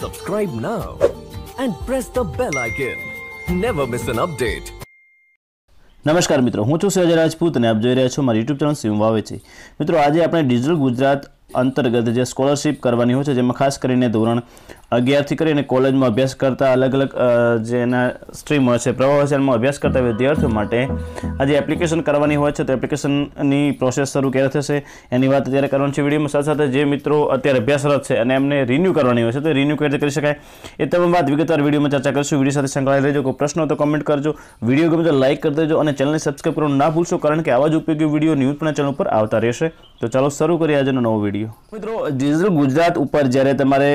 Subscribe now and press the bell icon. Never miss an update. નમસ્કાર મિત્રો હું છું સહજ રાજપૂત અને આપ જોઈ રહ્યા છો મારી યુટ્યુબ ચેનલ સિમ વાવે છે મિત્રો આજે આપણે ડિજિટલ ગુજરાત અંતર્ગત જે સ્કોલરશિપ કરવાની હોય છે જેમાં ખાસ કરીને ધોરણ અગિયારથી કરીને કોલેજમાં અભ્યાસ કરતા અલગ અલગ જે એના સ્ટ્રીમ હોય છે પ્રવાહશનમાં અભ્યાસ કરતા વિદ્યાર્થીઓ માટે આ જે એપ્લિકેશન કરવાની હોય છે તો એપ્લિકેશનની પ્રોસેસ શરૂ ક્યારે થશે એની વાત અત્યારે કરવાની છે વિડીયોમાં સાથે સાથે જે મિત્રો અત્યારે અભ્યાસરત છે અને એમને રિન્યૂ કરવાની હોય છે તો રિન્યૂ કઈ રીતે કરી શકાય એ તમામ વાત વિગતવાર વિડીયોમાં ચર્ચા કરીશું વિડીયો સાથે સંકળાયેલ રહેજો કોઈ પ્રશ્નો તો કમેન્ટ કરજો વિડીયો ગમે તો લાઇક કરી દેજો અને ચેનલને સબસ્ક્રાઈબ કરવાનું ના ભૂલશો કારણ કે આવા જ ઉપયોગી વિડીયો ન્યૂઝ પણ ચેનલ પર આવતા રહેશે તો ચાલો શરૂ કરીએ આજનો નવો વિડીયો કર્યું મિત્રો ડિજિટલ ગુજરાત ઉપર જ્યારે તમારે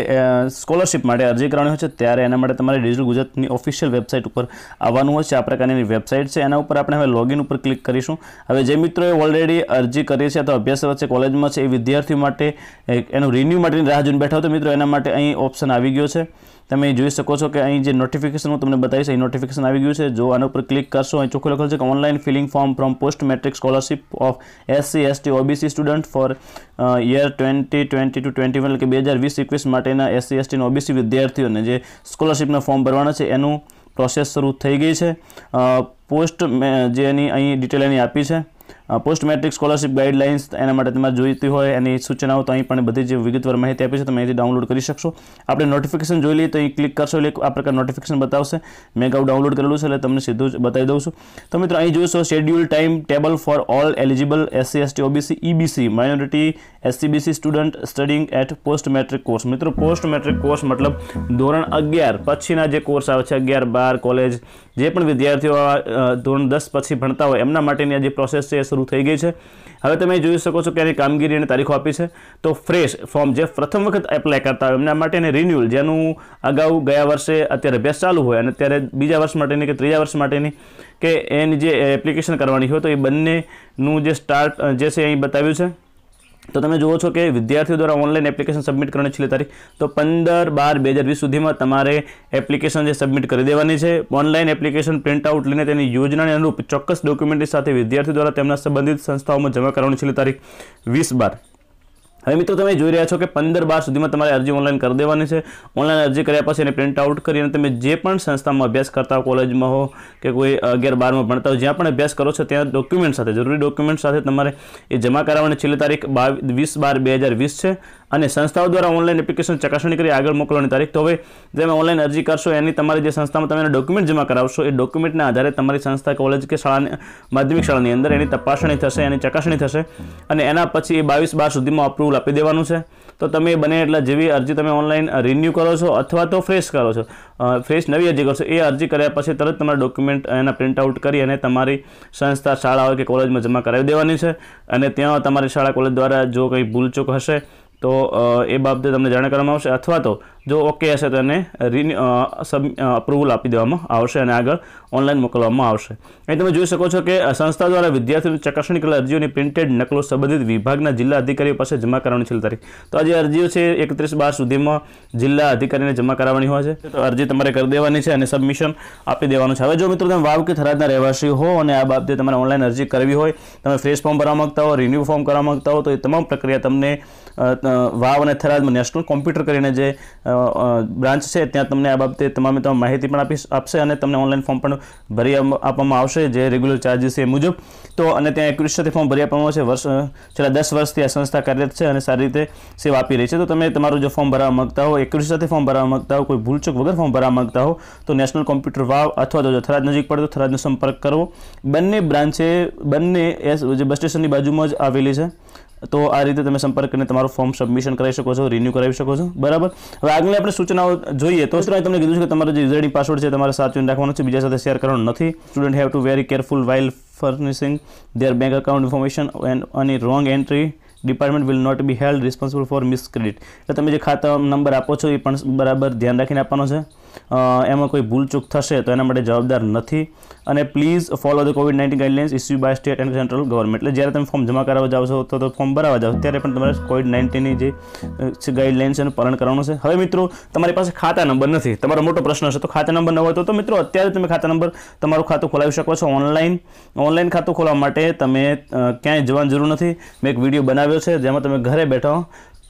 સ્કોલરશિપ માટે અરજી કરવાની હોય છે ત્યારે એના માટે તમારે ડિજિટલ ગુજરાતની ઓફિશિયલ વેબસાઇટ ઉપર આવવાનું હોય છે આ પ્રકારની વેબસાઇટ છે એના ઉપર આપણે હવે લોગિન ઉપર ક્લિક કરીશું હવે જે મિત્રોએ ઓલરેડી અરજી કરી છે અથવા અભ્યાસ વચ્ચે કોલેજમાં છે એ વિદ્યાર્થીઓ માટે એનું રિન્યૂ માટેની રાહ જોઈને બેઠા તો મિત્રો એના માટે અહીં ઓપ્શન આવી ગયો છે તમે જોઈ શકો છો કે અહીં જે નોટિફિકેશન હું તમને બતાવીશ એ નોટિફિકેશન આવી ગયું છે જો આના ઉપર ક્લિક કરશો અહીં ચોખ્ખું લખેલું છે કે online filling form from post matric scholarship of SC ST OBC student for year twenty twenty two twenty one એટલે કે બે હજાર વીસ એકવીસ માટેના એસસી એસટી ઓબીસી વિદ્યાર્થીઓને જે સ્કોલરશિપના ફોર્મ ભરવાના છે એનું પ્રોસેસ શરૂ થઈ ગઈ છે પોસ્ટ જે એની અહીં ડિટેલ એની આપી છે પોસ્ટ મેટ્રિક સ્કોલરશિપ ગાઈડલાઇન્સ એના માટે તમારે જોઈતી હોય એની સૂચનાઓ તો અહીં પણ બધી જે વિગતવાર માહિતી આપી છે તમે અહીંથી ડાઉનલોડ કરી શકશો આપણે નોટિફિકેશન જોઈ લઈએ તો અહીં ક્લિક કરશો એટલે આ પ્રકાર નોટિફિકેશન બતાવશે મેં અગાઉ ડાઉનલોડ કરેલું છે એટલે તમને સીધું જ બતાવી દઉં છું તો મિત્રો અહીં જોઈશો schedule time table for all eligible SC ST OBC EBC minority SCBC student studying at post matric course મિત્રો પોસ્ટ મેટ્રિક કોર્સ મતલબ ધોરણ અગિયાર પછીના જે કોર્સ આવે છે અગિયાર બાર કોલેજ જે પણ વિદ્યાર્થીઓ ધોરણ દસ પછી ભણતા હોય એમના માટેની આ જે પ્રોસેસ છે એ શરૂ થઈ ગઈ છે હવે તમે જોઈ શકો છો કે એની કામગીરી અને તારીખો આપી છે તો ફ્રેશ ફોર્મ જે પ્રથમ વખત એપ્લાય કરતા હોય એમના માટે અને રિન્યુઅલ જેનું અગાઉ ગયા વર્ષે અત્યારે અભ્યાસ ચાલુ હોય અને અત્યારે બીજા વર્ષ માટેની કે ત્રીજા વર્ષ માટેની કે એની જે એપ્લિકેશન કરવાની હોય તો એ બંનેનું જે સ્ટાર્ટ જે છે અહીં બતાવ્યું છે તો તમે જુઓ છો કે વિદ્યાર્થીઓ દ્વારા ઓનલાઈન એપ્લિકેશન સબમિટ કરવાની છેલ્લી તારીખ તો પંદર બાર બે હજાર વીસ સુધીમાં તમારે એપ્લિકેશન જે સબમિટ કરી દેવાની છે ઓનલાઈન એપ્લિકેશન પ્રિન્ટ આઉટ લઈને તેની યોજનાને અનુરૂપ ચોક્કસ ડોક્યુમેન્ટની સાથે વિદ્યાર્થીઓ દ્વારા તેમના સંબંધિત સંસ્થાઓમાં જમા કરવાની છેલ્લી તારીખ વીસ બાર હવે મિત્રો તમે જોઈ રહ્યા છો કે પંદર બાર સુધીમાં તમારે અરજી ઓનલાઈન કરી દેવાની છે ઓનલાઈન અરજી કર્યા પછી એને પ્રિન્ટ આઉટ કરી અને તમે જે પણ સંસ્થામાં અભ્યાસ કરતા હો કોલેજમાં હો કે કોઈ અગિયાર બારમાં ભણતા હો જ્યાં પણ અભ્યાસ કરો છો ત્યાં ડોક્યુમેન્ટ સાથે જરૂરી ડોક્યુમેન્ટ સાથે તમારે એ જમા કરાવવાની છેલ્લી તારીખ બાવીસ બાર બે હજાર વીસ છે અને સંસ્થાઓ દ્વારા ઓનલાઈન એપ્લિકેશન ચકાસણી કરી આગળ મોકલવાની તારીખ તો હવે જેમાં ઓનલાઈન અરજી કરશો એની તમારી જે સંસ્થામાં તમે ડોક્યુમેન્ટ જમા કરાવશો એ ડોક્યુમેન્ટના આધારે તમારી સંસ્થા કોલેજ કે શાળાની માધ્યમિક શાળાની અંદર એની તપાસણી થશે એની ચકાસણી થશે અને એના પછી એ બાવીસ બાર સુધીમાં અપ્રુવલ આપી દેવાનું છે તો તમે બને એટલે જેવી અરજી તમે ઓનલાઈન રિન્યૂ કરો છો અથવા તો ફ્રેશ કરો છો ફ્રેશ નવી અરજી કરશો એ અરજી કર્યા પછી તરત તમારા ડોક્યુમેન્ટ એના પ્રિન્ટ આઉટ કરી અને તમારી સંસ્થા શાળા હોય કે કોલેજમાં જમા કરાવી દેવાની છે અને ત્યાં તમારી શાળા કોલેજ દ્વારા જો કંઈ ભૂલચૂક હશે તો એ બાબતે તમને જાણ કરવામાં આવશે અથવા તો જો ઓકે હશે તો એને અપ્રુવલ આપી દેવામાં આવશે અને આગળ ઓનલાઈન મોકલવામાં આવશે અહીં તમે જોઈ શકો છો કે સંસ્થા દ્વારા વિદ્યાર્થીઓની ચકાસણી કરેલ અરજીઓની પ્રિન્ટેડ નકલો સંબંધિત વિભાગના જિલ્લા અધિકારીઓ પાસે જમા કરવાની છેલ્લી તારીખ તો આ જે અરજીઓ છે એકત્રીસ બાર સુધીમાં જિલ્લા અધિકારીને જમા કરાવવાની હોય છે તો અરજી તમારે કરી દેવાની છે અને સબમિશન આપી દેવાનું છે હવે જો મિત્રો તમે વાવ કે થરાદના રહેવાસી હો અને આ બાબતે તમારે ઓનલાઈન અરજી કરવી હોય તમે ફ્રેશ ફોર્મ ભરવા માગતા હો રિન્યુ ફોર્મ કરવા માગતા હો તો એ તમામ પ્રક્રિયા તમને વાવ અને થરાદમાં નેશનલ કોમ્પ્યુટર કરીને જે બ્રાન્ચ છે ત્યાં તમને આ બાબતે તમામે તમામ માહિતી પણ આપી આપશે અને તમને ઓનલાઈન ફોર્મ પણ ભરી આપવામાં આવશે જે રેગ્યુલર ચાર્જીસ એ મુજબ તો અને ત્યાં એકવીસોથી ફોર્મ ભરી આપવામાં આવશે વર્ષ છેલ્લા દસ વર્ષથી આ સંસ્થા કાર્યરત છે અને સારી રીતે સેવા આપી રહી છે તો તમે તમારું જો ફોર્મ ભરવા માગતા હો એકવીસોથી ફોર્મ ભરવા માગતા હો કોઈ ભૂલચૂક વગર ફોર્મ ભરવા માગતા હો તો નેશનલ કોમ્પ્યુટર વાવ અથવા તો જો થરાદ નજીક પડે તો થરાદનો સંપર્ક કરવો બંને બ્રાન્ચે બંને એ જે બસ સ્ટેશનની બાજુમાં જ આવેલી છે તો આ રીતે તમે સંપર્ક કરીને તમારું ફોર્મ સબમિશન કરાવી શકો છો રિન્યુ કરાવી શકો છો બરાબર હવે આગળની આપણે સૂચનાઓ જોઈએ તો સ્ટુડન્ટ તમને કીધું છે કે તમારો જે યુઝરડી પાસવર્ડ છે તમારે સાચવીને રાખવાનો છે બીજા સાથે શેર કરવાનો નથી student have to very careful while furnishing their bank account information and અને wrong entry department will not be held responsible for miss credit એટલે તમે જે ખાતા નંબર આપો છો એ પણ બરાબર ધ્યાન રાખીને આપવાનો છે એમાં કોઈ ભૂલચૂક થશે તો એના માટે જવાબદાર નથી અને please follow the COVID nineteen guidelines issue by state and central government એટલે જ્યારે તમે ફોર્મ જમા કરાવવા જાઓ છો તો ફોર્મ ભરાવા જાઓ ત્યારે પણ તમારે કોવિડ નાઇન્ટીનની જે ગાઈડલાઇન્સ એનું પાલન કરવાનું છે હવે મિત્રો તમારી પાસે ખાતા નંબર નથી તમારો મોટો પ્રશ્ન હશે તો ખાતા નંબર ન હોય તો મિત્રો અત્યારે તમે ખાતા નંબર તમારું ખાતું ખોલાવી શકો છો ઓનલાઈન ઓનલાઈન ખાતું ખોલાવવા માટે તમે ક્યાંય જવાની જરૂર નથી મેં એક વિડીયો બનાવ્યો છે જેમાં તમે ઘરે બેઠો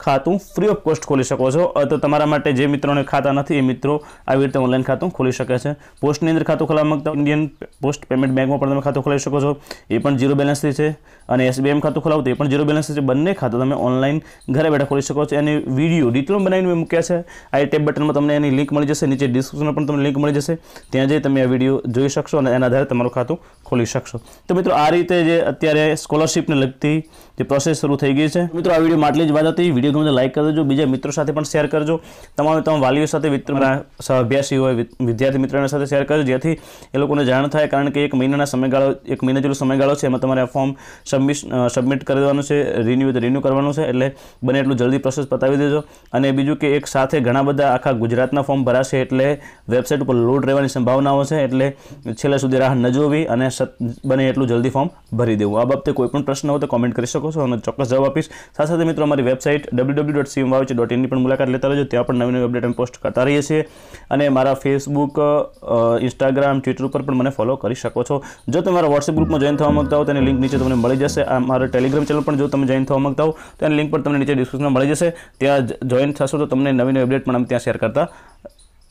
ખાતું ફ્રી ઓફ કોસ્ટ ખોલી શકો છો તો તમારા માટે જે મિત્રોને ખાતા નથી એ મિત્રો આવી રીતે ઓનલાઈન ખાતું ખોલી શકે છે પોસ્ટની અંદર ખાતું ખોલાવવા માંગતા ઇન્ડિયન પોસ્ટ પેમેન્ટ બેંકમાં પણ તમે ખાતું ખોલાવી શકો છો એ પણ જીરો બેલેન્સથી છે અને એસબીઆઈમાં ખાતું ખોલાવું તો એ પણ જીરો બેલેન્સથી છે બંને ખાતું તમે ઓનલાઈન ઘરે બેઠા ખોલી શકો છો એની વિડીયો ડિટેલ બનાવીને મૂક્યા છે આ ટેબ બટનમાં તમને એની લિંક મળી જશે નીચે ડિસ્ક્રિપ્શનમાં પણ તમને લિંક મળી જશે ત્યાં જઈ તમે આ વિડીયો જોઈ શકશો અને એના આધારે તમારું ખાતું ખોલી શકશો તો મિત્રો આ રીતે જે અત્યારે સ્કોલરશિપને લગતી જે પ્રોસેસ શરૂ થઈ ગઈ છે મિત્રો આ વિડીયોમાં આટલી જ વાત હતી વિડીયો વિડીયો ગમે લાઇક કરી દેજો બીજા મિત્રો સાથે પણ શેર કરજો તમામે તમામ વાલીઓ સાથે અભ્યાસી હોય વિદ્યાર્થી મિત્રોના સાથે શેર કરજો જેથી એ લોકોને જાણ થાય કારણ કે એક મહિનાના સમયગાળો એક મહિના જેટલો સમયગાળો છે એમાં તમારે આ ફોર્મ સબમિટ સબમિટ કરી દેવાનું છે રિન્યૂ રિન્યૂ કરવાનું છે એટલે બને એટલું જલ્દી પ્રોસેસ પતાવી દેજો અને બીજું કે એક સાથે ઘણા બધા આખા ગુજરાતના ફોર્મ ભરાશે એટલે વેબસાઇટ ઉપર લોડ રહેવાની સંભાવનાઓ છે એટલે છેલ્લા સુધી રાહ ન જોવી અને બને એટલું જલ્દી ફોર્મ ભરી દેવું આ બાબતે કોઈ પણ પ્રશ્ન હોય તો કોમેન્ટ કરી શકો છો અને ચોક્કસ જવાબ આપીશ સાથે સાથે મિત્રો અમારી website W W dot CM voucher dot ઇનની પણ મુલાકાત લેતા રહેજો ત્યાં પણ નવી નવી અપડેટ અમે પોસ્ટ કરતા રહીએ છીએ અને મારા ફેસબુક ઇન્સ્ટાગ્રામ ટ્વિટર ઉપર પણ મને ફોલો કરી શકો છો જો તમારા વોટ્સએપ ગ્રુપમાં જોઈન થવા માગતા હો તેની લિંક નીચે તમને મળી જશે આ મારા ટેલિગ્રામ ચેનલ પણ જો તમે જોઈન થવા માગતા હો તેની લિંક પણ તમને નીચે ડિસ્ક્રિપ્શનમાં મળી જશે ત્યાં જોઈન થશો તો તમને નવી નવી અપડેટ પણ અમે ત્યાં શેર કરતા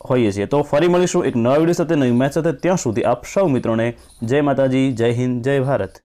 હોઈએ છીએ તો ફરી મળીશું એક નવા વિડીયો સાથે નવી મેચ સાથે ત્યાં સુધી આપ સૌ મિત્રોને જય માતાજી જય હિન્દ જય ભારત